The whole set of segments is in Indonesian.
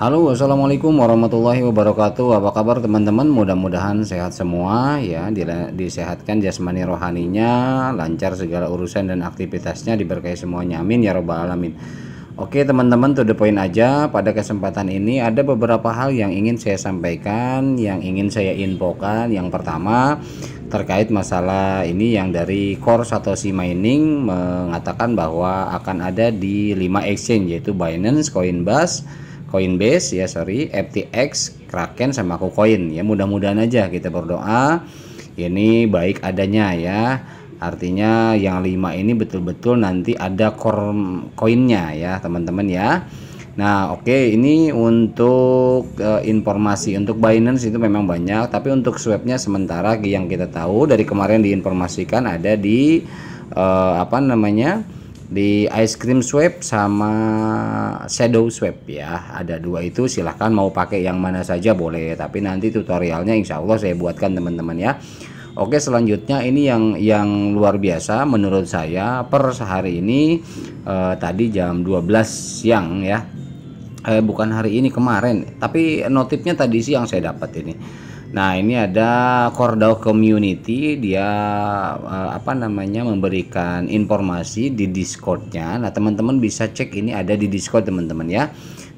Halo assalamualaikum warahmatullahi wabarakatuh apa kabar teman-teman mudah-mudahan sehat semua ya disehatkan jasmani rohaninya lancar segala urusan dan aktivitasnya diberkahi semuanya amin ya robbal alamin Oke teman-teman to the point aja pada kesempatan ini ada beberapa hal yang ingin saya sampaikan yang ingin saya infokan yang pertama terkait masalah ini yang dari Core Satoshi Mining mengatakan bahwa akan ada di 5 exchange yaitu Binance, Coinbase, Coinbase ya sorry FTX Kraken sama KuCoin ya mudah-mudahan aja kita berdoa ini baik adanya ya artinya yang lima ini betul-betul nanti ada koinnya ya teman-teman ya Nah oke okay, ini untuk uh, informasi untuk Binance itu memang banyak tapi untuk swapnya sementara yang kita tahu dari kemarin diinformasikan ada di uh, apa namanya di ice cream swab sama shadow swab ya ada dua itu silahkan mau pakai yang mana saja boleh tapi nanti tutorialnya insya Allah saya buatkan teman-teman ya Oke selanjutnya ini yang yang luar biasa menurut saya per sehari ini eh, tadi jam 12 siang ya eh, bukan hari ini kemarin tapi notifnya tadi siang saya dapat ini Nah, ini ada Cordau Community, dia eh, apa namanya memberikan informasi di Discordnya. Nah, teman-teman bisa cek ini ada di Discord teman-teman ya.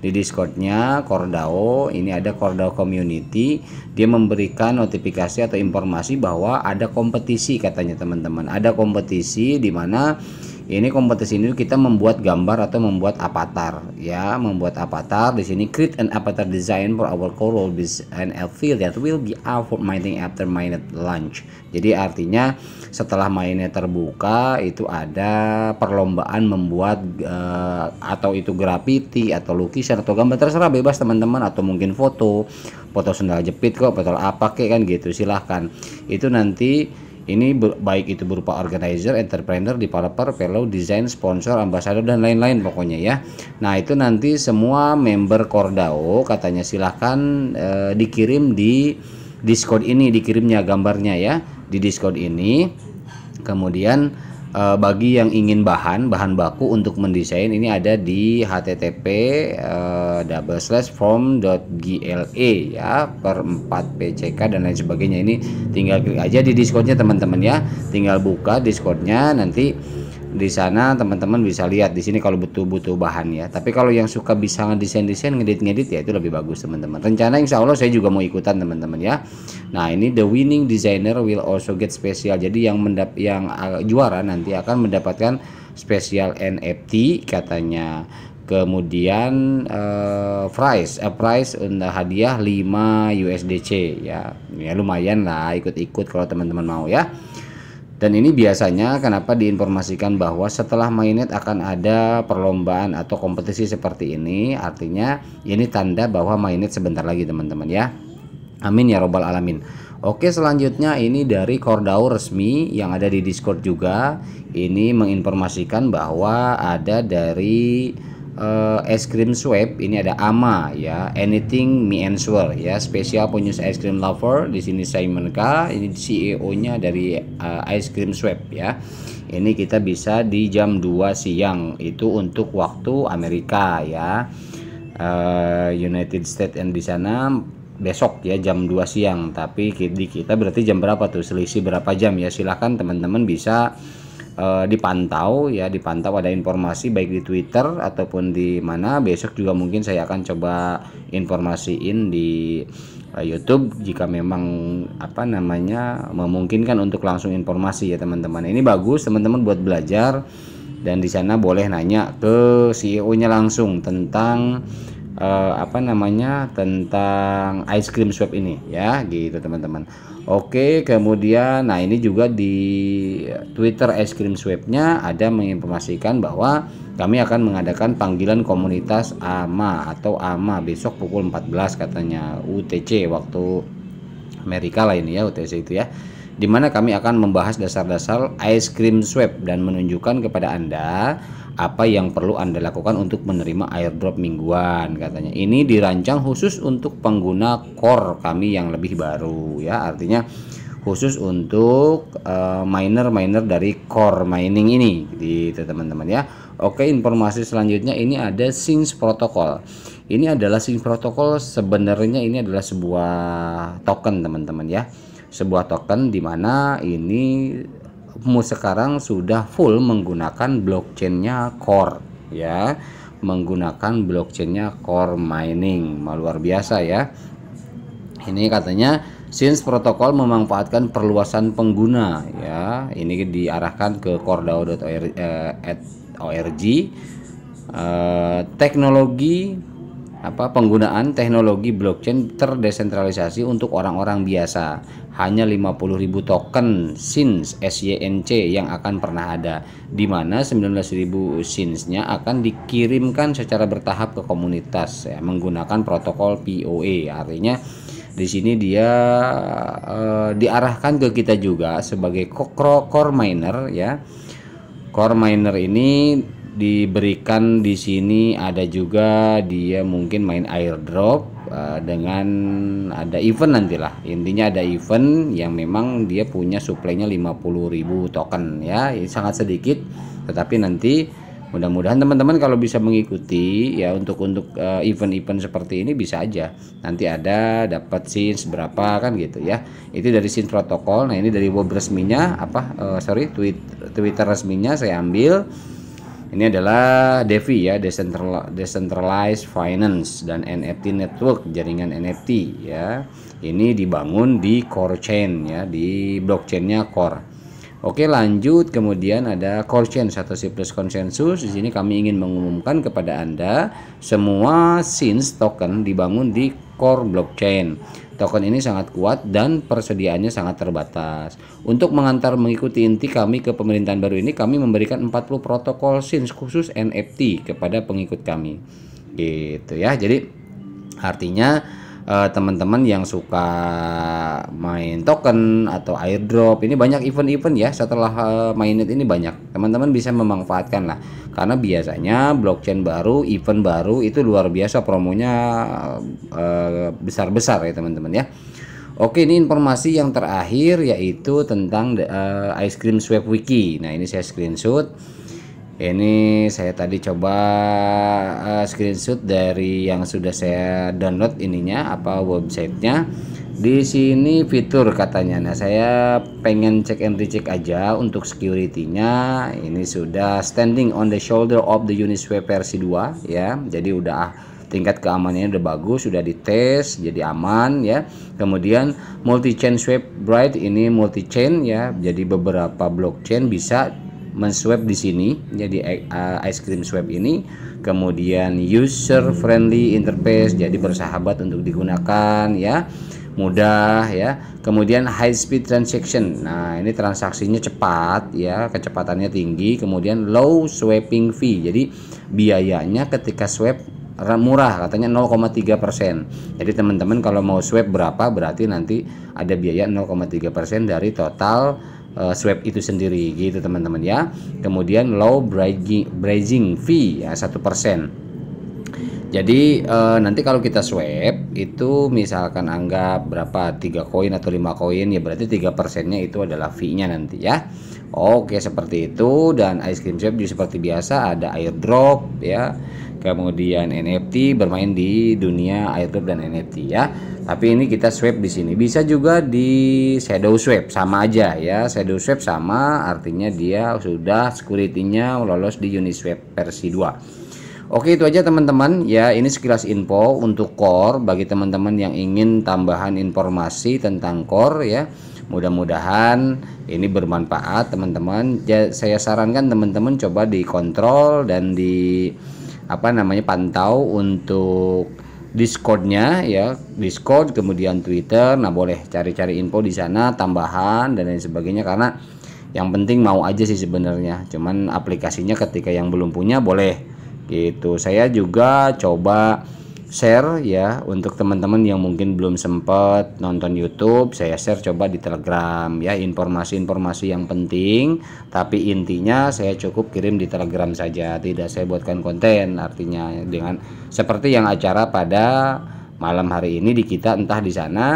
Di Discordnya Cordao, ini ada Cordao Community. Dia memberikan notifikasi atau informasi bahwa ada kompetisi katanya teman-teman. Ada kompetisi di mana ini kompetisi ini kita membuat gambar atau membuat avatar ya membuat avatar di sini create an avatar design for our coral will and an that will be out for mining after mining lunch. jadi artinya setelah mainnya terbuka itu ada perlombaan membuat uh, atau itu graffiti atau lukisan atau gambar terserah bebas teman-teman atau mungkin foto foto sendal jepit kok foto apa kayak kan gitu silahkan itu nanti ini baik itu berupa organizer, entrepreneur, developer, fellow, design, sponsor, ambassador dan lain-lain pokoknya ya. Nah, itu nanti semua member Kordao katanya silahkan eh, dikirim di Discord ini dikirimnya gambarnya ya di Discord ini. Kemudian uh, bagi yang ingin bahan bahan baku untuk mendesain ini ada di http uh, eh, double slash form.gle ya per 4 pck dan lain sebagainya ini tinggal klik aja di discordnya teman-teman ya tinggal buka discordnya nanti di sana teman-teman bisa lihat di sini kalau butuh-butuh bahan ya tapi kalau yang suka bisa ngedesain-desain ngedit-ngedit ya itu lebih bagus teman-teman rencana insya Allah saya juga mau ikutan teman-teman ya nah ini the winning designer will also get special jadi yang mendap yang uh, juara nanti akan mendapatkan special NFT katanya kemudian uh, price uh, price untuk uh, hadiah 5 USDC ya ya lumayan lah ikut-ikut kalau teman-teman mau ya dan ini biasanya kenapa diinformasikan bahwa setelah mainnet akan ada perlombaan atau kompetisi seperti ini, artinya ini tanda bahwa mainnet sebentar lagi teman-teman ya. Amin ya robbal alamin. Oke selanjutnya ini dari Kordau resmi yang ada di Discord juga. Ini menginformasikan bahwa ada dari uh, es krim swab ini ada ama ya anything me answer ya spesial punya es krim lover di sini Simon K ini CEO nya dari uh, ice cream swab ya ini kita bisa di jam 2 siang itu untuk waktu Amerika ya uh, United States and di sana besok ya jam 2 siang tapi kita berarti jam berapa tuh selisih berapa jam ya silahkan teman-teman bisa uh, dipantau ya dipantau ada informasi baik di Twitter ataupun di mana besok juga mungkin saya akan coba informasiin di uh, YouTube jika memang apa namanya memungkinkan untuk langsung informasi ya teman-teman ini bagus teman-teman buat belajar dan di sana boleh nanya ke CEO-nya langsung tentang uh, apa namanya tentang ice cream swap ini ya gitu teman-teman oke kemudian nah ini juga di Twitter ice cream swabnya ada menginformasikan bahwa kami akan mengadakan panggilan komunitas AMA atau AMA besok pukul 14 katanya UTC waktu Amerika lah ini ya UTC itu ya di mana kami akan membahas dasar-dasar ice cream swap dan menunjukkan kepada Anda apa yang perlu Anda lakukan untuk menerima airdrop mingguan katanya. Ini dirancang khusus untuk pengguna core kami yang lebih baru ya. Artinya khusus untuk miner eh, miner-miner dari core mining ini gitu teman-teman ya. Oke, informasi selanjutnya ini ada Sync protocol Ini adalah Sync protocol sebenarnya ini adalah sebuah token teman-teman ya. Sebuah token di mana ini mu sekarang sudah full menggunakan blockchainnya Core ya menggunakan blockchainnya Core Mining luar biasa ya ini katanya since protokol memanfaatkan perluasan pengguna ya ini diarahkan ke cordao.org eh, eh, teknologi apa penggunaan teknologi blockchain terdesentralisasi untuk orang-orang biasa. Hanya 50.000 token SINS SYNC yang akan pernah ada, di mana 19.000 SINS-nya akan dikirimkan secara bertahap ke komunitas ya, menggunakan protokol POE. Artinya di sini dia eh, diarahkan ke kita juga sebagai core miner ya. Core miner ini diberikan di sini ada juga dia mungkin main airdrop uh, eh, dengan ada event nantilah intinya ada event yang memang dia punya suplainya 50.000 token ya ini sangat sedikit tetapi nanti mudah-mudahan teman-teman kalau bisa mengikuti ya untuk untuk eh, event-event uh, seperti ini bisa aja nanti ada dapat sih seberapa kan gitu ya itu dari scene protokol nah ini dari web resminya apa uh, sorry tweet twitter resminya saya ambil ini adalah DeFi ya, Decentralized Finance dan NFT Network, jaringan NFT ya. Ini dibangun di Core Chain ya, di blockchainnya Core. Oke lanjut, kemudian ada Core Chain satu plus konsensus. Di sini kami ingin mengumumkan kepada Anda semua SINS token dibangun di Core Blockchain. Token ini sangat kuat dan persediaannya sangat terbatas. Untuk mengantar mengikuti inti kami ke pemerintahan baru ini, kami memberikan 40 protokol SINS khusus NFT kepada pengikut kami. Gitu ya. Jadi artinya teman eh, teman-teman yang suka main token atau airdrop ini banyak event-event ya setelah uh, eh, mainnet ini banyak teman-teman bisa memanfaatkan lah karena biasanya blockchain baru event baru itu luar biasa promonya eh, besar-besar uh, ya teman-teman ya Oke ini informasi yang terakhir yaitu tentang uh, ice cream swap wiki nah ini saya screenshot ini saya tadi coba uh, screenshot dari yang sudah saya download ininya apa websitenya di sini fitur katanya nah saya pengen cek and recheck aja untuk securitynya ini sudah standing on the shoulder of the Uniswap versi 2 ya jadi udah ah, tingkat keamanannya udah bagus sudah dites jadi aman ya kemudian multi chain swap bright ini multi chain ya jadi beberapa blockchain bisa menswap di sini jadi eh, eh, ice cream swap ini kemudian user friendly interface jadi bersahabat untuk digunakan ya mudah ya kemudian high speed transaction nah ini transaksinya cepat ya kecepatannya tinggi kemudian low swapping fee jadi biayanya ketika swap murah katanya 0,3 persen jadi teman-teman kalau mau swap berapa berarti nanti ada biaya 0,3 persen dari total uh, swab itu sendiri gitu teman-teman ya kemudian low bridging, fee ya satu persen jadi e, nanti kalau kita swap itu misalkan anggap berapa tiga koin atau lima koin ya berarti tiga persennya itu adalah fee-nya nanti ya. Oke seperti itu dan ice cream swap juga seperti biasa ada airdrop ya kemudian NFT bermain di dunia airdrop dan NFT ya tapi ini kita swap di sini bisa juga di shadow Swap sama aja ya shadow Swap sama artinya dia sudah security-nya lolos di Uniswap versi 2 Oke itu aja teman-teman ya ini sekilas info untuk core bagi teman-teman yang ingin tambahan informasi tentang core ya mudah-mudahan ini bermanfaat teman-teman saya sarankan teman-teman coba dikontrol dan di apa namanya pantau untuk Discordnya ya Discord kemudian Twitter nah boleh cari-cari info di sana tambahan dan lain sebagainya karena yang penting mau aja sih sebenarnya cuman aplikasinya ketika yang belum punya boleh gitu saya juga coba share ya untuk teman-teman yang mungkin belum sempat nonton YouTube saya share coba di Telegram ya informasi-informasi yang penting tapi intinya saya cukup kirim di Telegram saja tidak saya buatkan konten artinya dengan seperti yang acara pada malam hari ini di kita entah di sana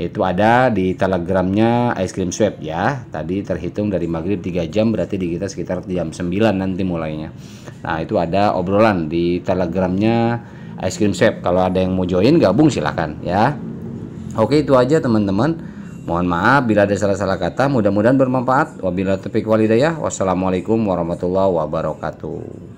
itu ada di telegramnya ice cream swab ya tadi terhitung dari maghrib 3 jam berarti di kita sekitar jam 9 nanti mulainya nah itu ada obrolan di telegramnya Ice Cream Chef. Kalau ada yang mau join gabung silahkan ya. Oke itu aja teman-teman. Mohon maaf bila ada salah-salah kata. Mudah-mudahan bermanfaat. Wabillahi taufiq walhidayah. Wassalamualaikum warahmatullahi wabarakatuh.